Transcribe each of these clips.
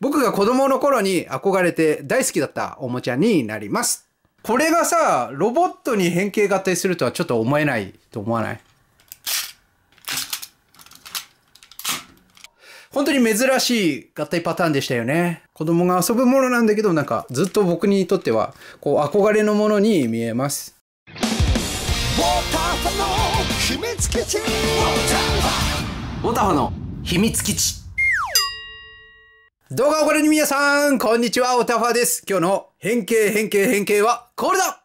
僕が子供の頃に憧れて大好きだったおもちゃになります。これがさ、ロボットに変形合体するとはちょっと思えないと思わない本当に珍しい合体パターンでしたよね。子供が遊ぶものなんだけど、なんかずっと僕にとっては、こう憧れのものに見えます。ウォーターファの秘密基地ファの秘密基地動画をご覧の皆さん、こんにちは、おたフです。今日の変形変形変形はこれだ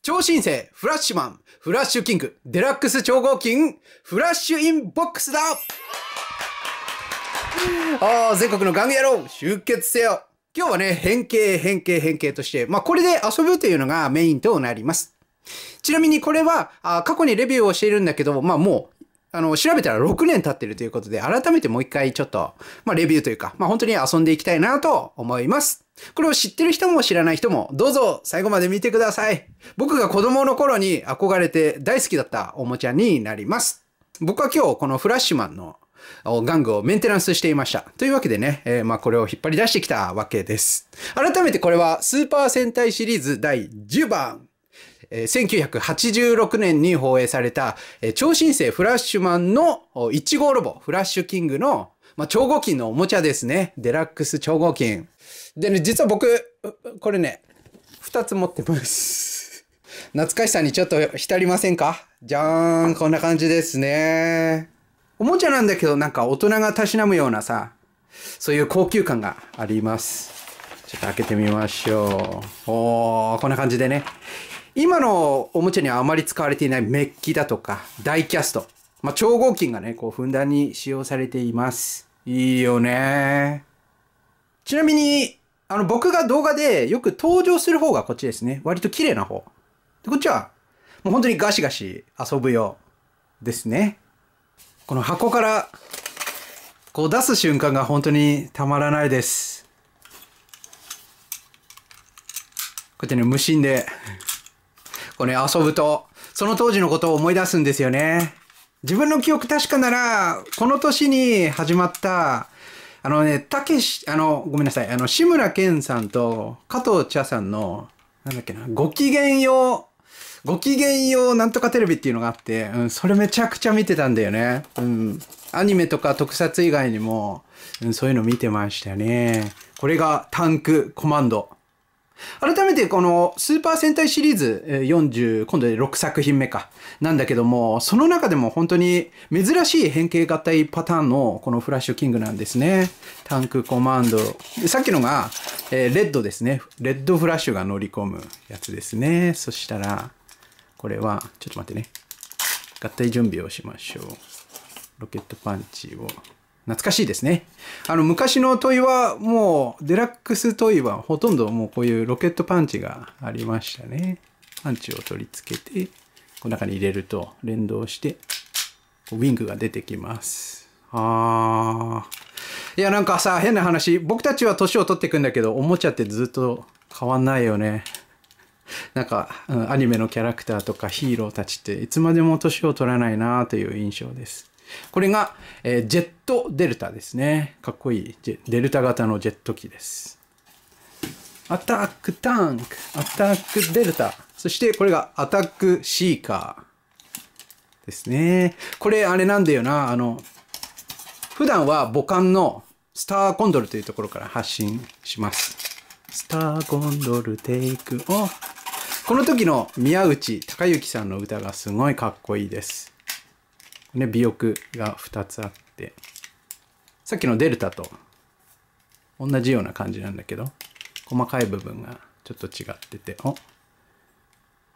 超新星、フラッシュマン、フラッシュキング、デラックス超合金、フラッシュインボックスだああ、全国のガン野郎、集結せよ今日はね、変形変形変形として、まあこれで遊ぶというのがメインとなります。ちなみにこれは、あ過去にレビューをしているんだけど、まあもうあの、調べたら6年経ってるということで、改めてもう一回ちょっと、まあ、レビューというか、まあ、本当に遊んでいきたいなと思います。これを知ってる人も知らない人も、どうぞ最後まで見てください。僕が子供の頃に憧れて大好きだったおもちゃになります。僕は今日このフラッシュマンの玩具をメンテナンスしていました。というわけでね、えー、まあこれを引っ張り出してきたわけです。改めてこれはスーパー戦隊シリーズ第10番。え1986年に放映された、え超新星フラッシュマンの1号ロボ、フラッシュキングの、まあ、超合金のおもちゃですね。デラックス超合金。でね、実は僕、これね、2つ持ってます。懐かしさにちょっと浸りませんかじゃーん、こんな感じですね。おもちゃなんだけど、なんか大人がたしなむようなさ、そういう高級感があります。ちょっと開けてみましょう。おー、こんな感じでね。今のおもちゃにはあまり使われていないメッキだとか、ダイキャスト。まあ、超合金がね、こう、ふんだんに使用されています。いいよね。ちなみに、あの、僕が動画でよく登場する方がこっちですね。割と綺麗な方。で、こっちは、もう本当にガシガシ遊ぶようですね。この箱から、こう出す瞬間が本当にたまらないです。こうやってね、無心でこね、遊ぶと、その当時のことを思い出すんですよね。自分の記憶確かなら、この年に始まった、あのね、たけし、あの、ごめんなさい、あの、志村けんさんと加藤茶さんの、なんだっけな、ごきげんよう、ごきげんようなんとかテレビっていうのがあって、うん、それめちゃくちゃ見てたんだよね。うん。アニメとか特撮以外にも、うん、そういうの見てましたよね。これがタンクコマンド。改めてこのスーパー戦隊シリーズ40、今度で6作品目か、なんだけども、その中でも本当に珍しい変形合体パターンのこのフラッシュキングなんですね。タンクコマンド。さっきのが、えー、レッドですね。レッドフラッシュが乗り込むやつですね。そしたら、これは、ちょっと待ってね。合体準備をしましょう。ロケットパンチを。懐かしいですね。あの、昔の問いは、もう、デラックス問いは、ほとんどもうこういうロケットパンチがありましたね。パンチを取り付けて、この中に入れると連動して、ウィングが出てきます。あー。いや、なんかさ、変な話。僕たちは年を取っていくんだけど、おもちゃってずっと変わんないよね。なんか、アニメのキャラクターとかヒーローたちっていつまでも年を取らないなという印象です。これが、えー、ジェットデルタですね。かっこいい。デルタ型のジェット機です。アタックタンク、アタックデルタ。そしてこれがアタックシーカーですね。これあれなんだよな。あの、普段は母艦のスターコンドルというところから発信します。スターコンドルテイクオフ。この時の宮内隆之さんの歌がすごいかっこいいです。ね、尾翼が2つあって、さっきのデルタと同じような感じなんだけど、細かい部分がちょっと違ってて、お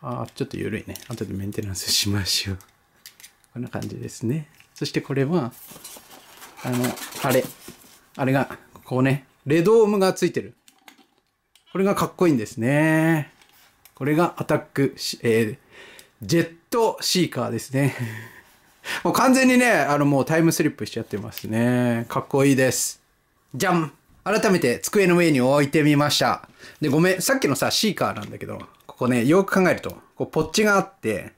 あちょっと緩いね。後でメンテナンスしましょう。こんな感じですね。そしてこれは、あの、あれ。あれが、こうね、レドームがついてる。これがかっこいいんですね。これがアタック、えー、ジェットシーカーですね。もう完全にね、あのもうタイムスリップしちゃってますね。かっこいいです。じゃん改めて机の上に置いてみました。で、ごめん、さっきのさ、シーカーなんだけど、ここね、よく考えると、こう、ポッチがあって、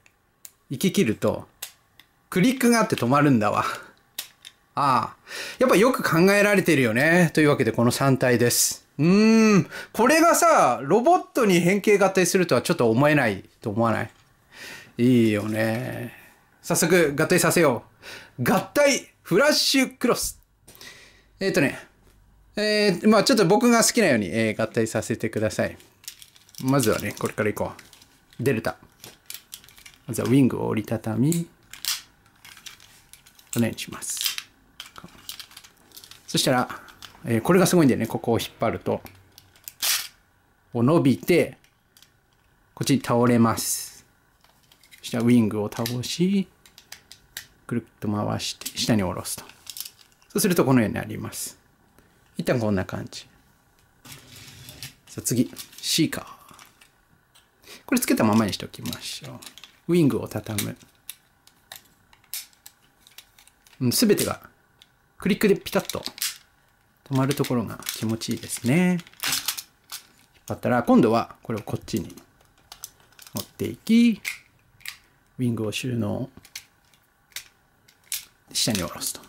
行き切ると、クリックがあって止まるんだわ。ああ。やっぱよく考えられてるよね。というわけで、この3体です。うーん。これがさ、ロボットに変形合体するとはちょっと思えないと思わないいいよね。早速合体させよう。合体フラッシュクロス。えっ、ー、とね、えー、まあちょっと僕が好きなように、えー、合体させてください。まずはね、これからいこう。デルタ。まずはウィングを折りたたみ、お願いします。そしたら、えー、これがすごいんだよね。ここを引っ張ると。を伸びて、こっちに倒れます。下ウィングを倒し、くるっと回して、下に下ろすと。そうするとこのようになります。一旦こんな感じ。さあ次、シーカー。これつけたままにしておきましょう。ウィングを畳む。す、べ、てがクリックでピタッと止まるところが気持ちいいですね。引っ張ったら今度はこれをこっちに持っていき、ウィングを収納、下に下ろすと。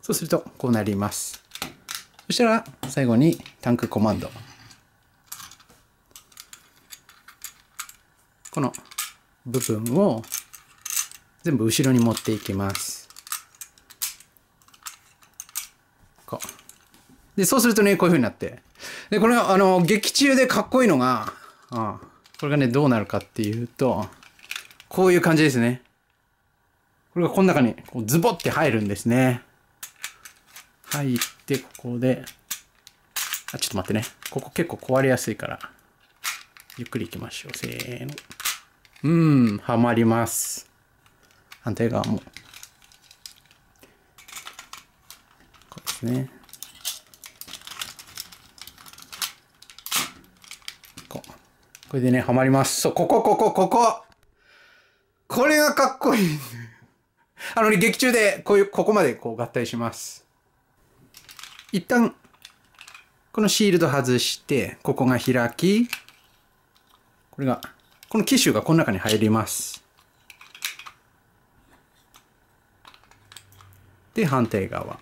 そうすると、こうなります。そしたら、最後にタンクコマンド。この部分を全部後ろに持っていきます。こう。で、そうするとね、こういうふうになって。で、これ、あの、劇中でかっこいいのが、ああこれがね、どうなるかっていうと、こういう感じですね。これがこの中にこうズボって入るんですね。入って、ここで、あ、ちょっと待ってね。ここ結構壊れやすいから、ゆっくり行きましょう。せーの。うん、はまります。反対側も。こうですね。こう。これでね、はまります。そう、ここ、ここ、こここれがかっこいい。あのね、劇中でこういう、ここまでこう合体します。一旦、このシールド外して、ここが開き、これが、この機種がこの中に入ります。で、反対側。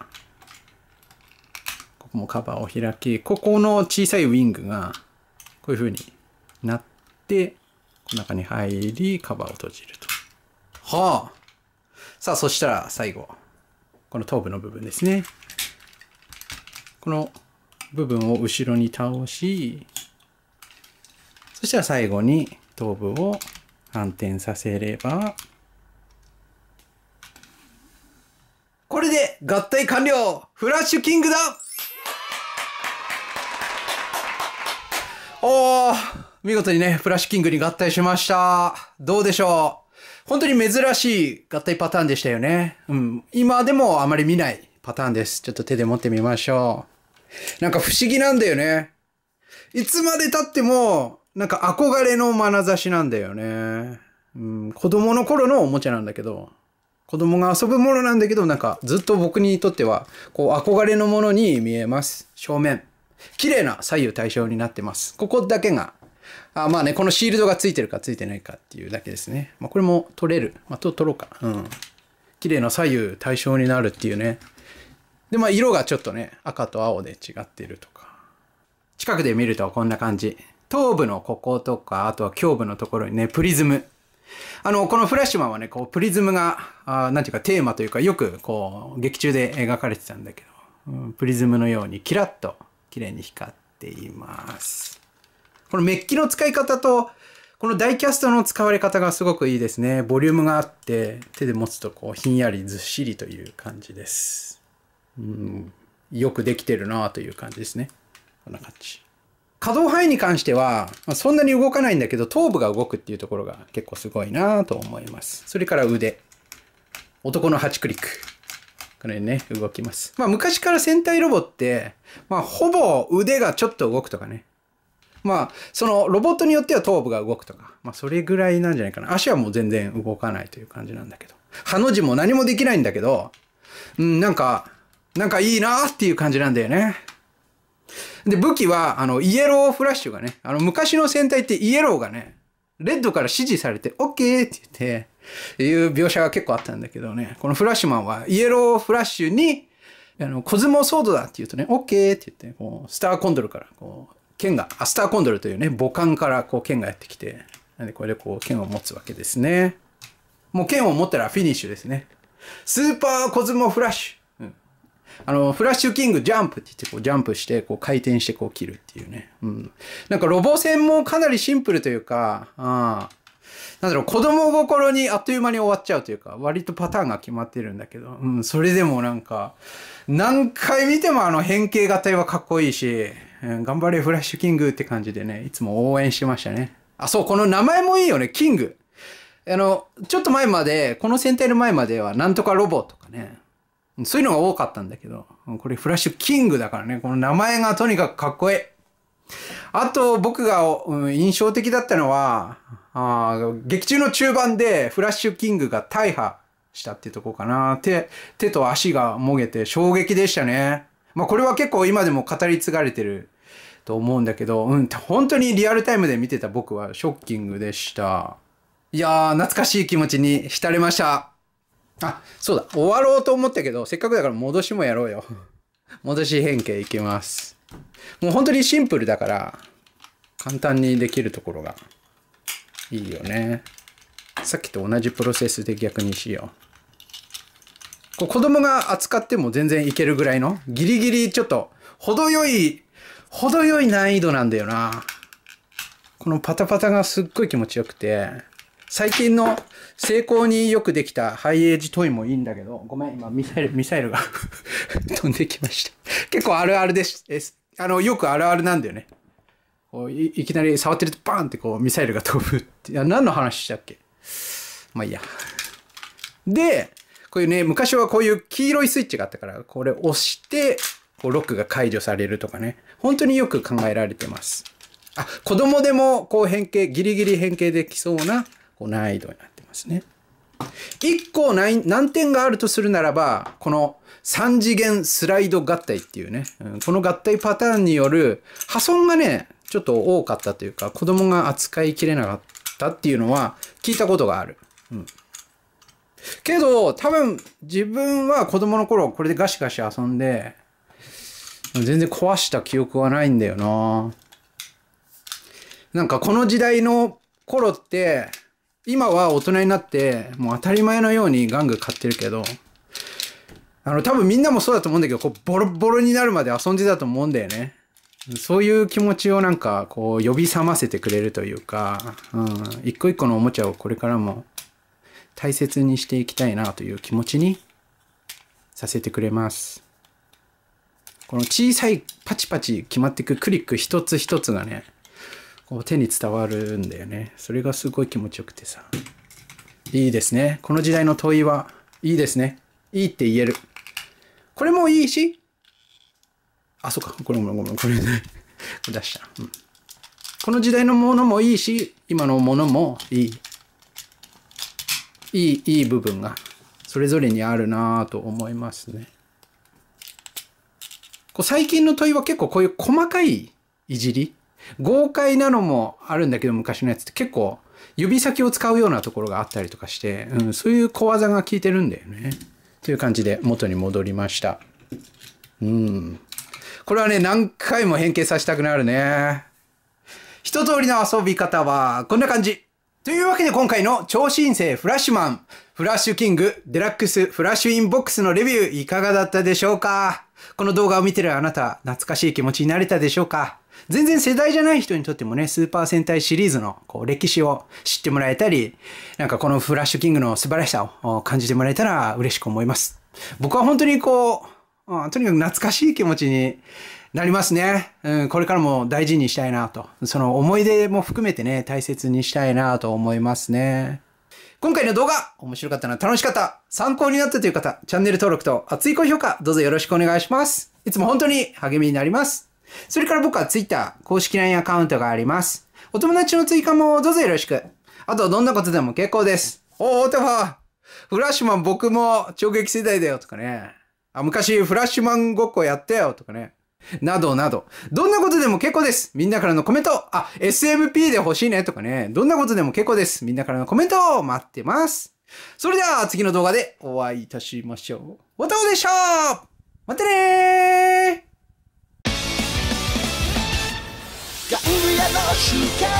ここもカバーを開き、ここの小さいウィングが、こういう風になって、この中に入り、カバーを閉じると。はあ。さあ、そしたら最後。この頭部の部分ですね。この部分を後ろに倒し、そしたら最後に頭部を反転させれば、これで合体完了フラッシュキングだおー見事にね、フラッシュキングに合体しました。どうでしょう本当に珍しい合体パターンでしたよね。うん。今でもあまり見ないパターンです。ちょっと手で持ってみましょう。なんか不思議なんだよね。いつまで経っても、なんか憧れの眼差しなんだよね。うん、子供の頃のおもちゃなんだけど、子供が遊ぶものなんだけど、なんかずっと僕にとっては、こう憧れのものに見えます。正面。綺麗な左右対称になってます。ここだけがあまあね、このシールドがついてるかついてないかっていうだけですね。まあ、これも取れる。まあ、と取ろうか。うん。綺麗な左右対称になるっていうね。で、まあ、色がちょっとね、赤と青で違ってるとか。近くで見るとこんな感じ。頭部のこことか、あとは胸部のところにね、プリズム。あの、このフラッシュマンはね、こう、プリズムが、あなんていうかテーマというか、よくこう、劇中で描かれてたんだけど、うん、プリズムのようにキラッと綺麗に光っています。このメッキの使い方と、このダイキャストの使われ方がすごくいいですね。ボリュームがあって、手で持つとこう、ひんやりずっしりという感じです。うん、よくできてるなという感じですね。こんな感じ。可動範囲に関しては、まあ、そんなに動かないんだけど、頭部が動くっていうところが結構すごいなと思います。それから腕。男の8クリック。このにね、動きます。まあ昔から戦隊ロボって、まあほぼ腕がちょっと動くとかね、まあ、そのロボットによっては頭部が動くとか、まあ、それぐらいなんじゃないかな。足はもう全然動かないという感じなんだけど。ハの字も何もできないんだけど、うん、なんか、なんかいいなっていう感じなんだよね。で、武器は、あの、イエローフラッシュがね、あの、昔の戦隊ってイエローがね、レッドから指示されて、オッケーって言って、いう描写が結構あったんだけどね、このフラッシュマンは、イエローフラッシュに、あの、コズモソードだって言うとね、オッケーって言って、こう、スターコンドルから、こう、剣が、アスターコンドルというね、母艦からこう剣がやってきて、なんでこれでこう剣を持つわけですね。もう剣を持ったらフィニッシュですね。スーパーコズモフラッシュ。うん、あの、フラッシュキングジャンプって言ってこうジャンプしてこう回転してこう切るっていうね。うん。なんかロボ戦もかなりシンプルというか、ああ。なんだろう、子供心にあっという間に終わっちゃうというか、割とパターンが決まってるんだけど、うん、それでもなんか、何回見てもあの変形型はかっこいいし、うん、頑張れフラッシュキングって感じでね、いつも応援してましたね。あ、そう、この名前もいいよね、キング。あの、ちょっと前まで、この戦隊の前までは、なんとかロボとかね、そういうのが多かったんだけど、これフラッシュキングだからね、この名前がとにかくかっこいい。あと、僕が、うん、印象的だったのは、あ劇中の中盤でフラッシュキングが大破したっていうとこかな。手、手と足がもげて衝撃でしたね。まあ、これは結構今でも語り継がれてると思うんだけど、うん、本当にリアルタイムで見てた僕はショッキングでした。いやー、懐かしい気持ちに浸れました。あ、そうだ、終わろうと思ったけど、せっかくだから戻しもやろうよ。戻し変形いきます。もう本当にシンプルだから、簡単にできるところがいいよね。さっきと同じプロセスで逆にしよう。子供が扱っても全然いけるぐらいの、ギリギリちょっと、程よい、程よい難易度なんだよな。このパタパタがすっごい気持ちよくて、最近の成功によくできたハイエージトイもいいんだけど、ごめん、今ミサイル、ミサイルが 飛んできました結構あるあるです。あの、よくあるあるなんだよね。こういきなり触ってるとバーンってこうミサイルが飛ぶって。いや、何の話したっけまあいいや。で、こういうね、昔はこういう黄色いスイッチがあったから、これ押して、こうロックが解除されるとかね、本当によく考えられてます。あ、子供でもこう変形、ギリギリ変形できそうなこう難易度になってますね。1個難点があるとするならば、この3次元スライド合体っていうね、この合体パターンによる破損がね、ちょっと多かったというか、子供が扱いきれなかったっていうのは聞いたことがある。うんけど、多分、自分は子供の頃、これでガシガシ遊んで、全然壊した記憶はないんだよな。なんかこの時代の頃って、今は大人になって、もう当たり前のように玩具買ってるけど、あの、多分みんなもそうだと思うんだけど、こう、ボロボロになるまで遊んでたと思うんだよね。そういう気持ちをなんか、こう、呼び覚ませてくれるというか、うん、一個一個のおもちゃをこれからも大切にしていきたいなという気持ちにさせてくれます。この小さいパチパチ決まっていくクリック一つ一つがね、こう手に伝わるんだよね。それがすごい気持ちよくてさ。いいですね。この時代の問いは、いいですね。いいって言える。これもいいし、あ、そっか。これもごめん、これ、ね、出した、うん。この時代のものもいいし、今のものもいい。いい、いい部分が、それぞれにあるなぁと思いますね。こう最近の問いは結構こういう細かいいじり、豪快なのもあるんだけど、昔のやつって結構指先を使うようなところがあったりとかして、うん、そういう小技が効いてるんだよね。という感じで元に戻りました。うん。これはね、何回も変形させたくなるね。一通りの遊び方はこんな感じ。というわけで今回の超新星フラッシュマン、フラッシュキング、デラックスフラッシュインボックスのレビューいかがだったでしょうかこの動画を見てるあなた、懐かしい気持ちになれたでしょうか全然世代じゃない人にとってもね、スーパー戦隊シリーズのこう歴史を知ってもらえたり、なんかこのフラッシュキングの素晴らしさを感じてもらえたら嬉しく思います。僕は本当にこう、とにかく懐かしい気持ちになりますね、うん。これからも大事にしたいなと。その思い出も含めてね、大切にしたいなと思いますね。今回の動画、面白かったな、楽しかった、参考になったという方、チャンネル登録と熱い高評価、どうぞよろしくお願いします。いつも本当に励みになります。それから僕は Twitter、公式 LINE アカウントがあります。お友達の追加もどうぞよろしく。あと、どんなことでも結構です。おー、オーフフラッシュマン僕も直撃世代だよとかね。あ、昔フラッシュマンごっこやったよとかね。などなど。どんなことでも結構です。みんなからのコメント。あ、SMP で欲しいねとかね。どんなことでも結構です。みんなからのコメントを待ってます。それでは次の動画でお会いいたしましょう。わたおでしたまたねーの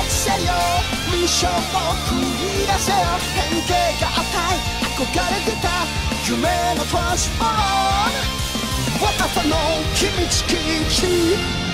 せよミッションを繰り出せよ変形っ憧れてた夢のトランスフォーム朝のキ密基地